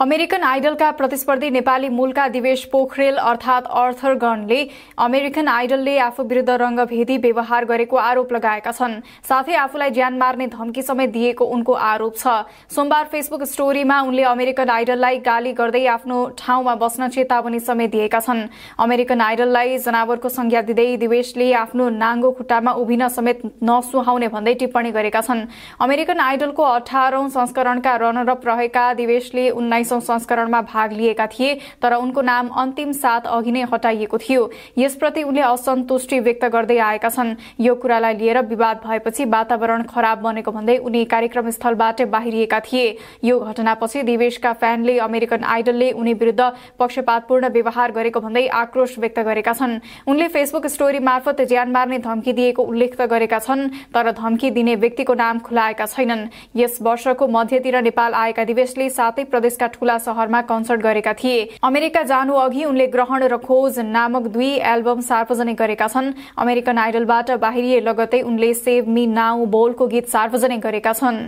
American आइडलका प्रतिस्पर्धी नेपाली मूलका दिवेश पोखरेल अर्थात अर्थर गणले अमेरिकन आइडलले आफू विरूद्ध रंगभेदी व्यवहार गरेको आरोप लगाएका छन् साथै आफूलाई ज्यान मार्ने धम्की समेत दिएको उनको आरोप छ सोमबार फेसबुक स्टोरीमा उनले अमेरिकन आइडललाई गाली गर्दै आफ्नो ठाउँमा बस्न चेतावनी समेत दिएका छन् अमेरिकन आइडललाई जनावरको संज्ञा दिँदै दिवेशले आफ्नो नाङ्गो खुट्टामा उभिन समेत नसुहाउने भन्दै टिप्पणी गरेका छन् अमेरिकन आइडलको अठारौं संस्करणका रनरअप रहेका दिवेशले उन्नाइस उन्नाइसौं संस्करणमा भाग लिएका थिए तर उनको नाम अन्तिम सात अघि नै हटाइएको थियो यसप्रति उनले असन्तुष्टि व्यक्त गर्दै आएका छन् यो कुरालाई लिएर विवाद भएपछि वातावरण खराब बनेको भन्दै उनी कार्यक्रम स्थलबाट बाहिरिएका थिए यो घटनापछि दिवेशका फ्यानले अमेरिकन आइडलले उनी विरूद्ध पक्षपातपूर्ण व्यवहार गरेको भन्दै आक्रोश व्यक्त गरेका छन् उनले फेसबुक स्टोरी मार्फत ज्यान मार्ने धम्की दिएको उल्लेख गरेका छन् तर धम्की दिने व्यक्तिको नाम खुलाएका छैनन् यस वर्षको मध्यतिर नेपाल आएका दिवेशले सातै प्रदेशका ठूला शहरमा कन्सर्ट गरेका थिए अमेरिका जानु अघि उनले ग्रहण र खोज नामक दुई एल्बम सार्वजनिक गरेका छन् अमेरिकन आइडलबाट बाहिरिए लगतै उनले सेभ मी नाउ बोलको गीत सार्वजनिक गरेका छन्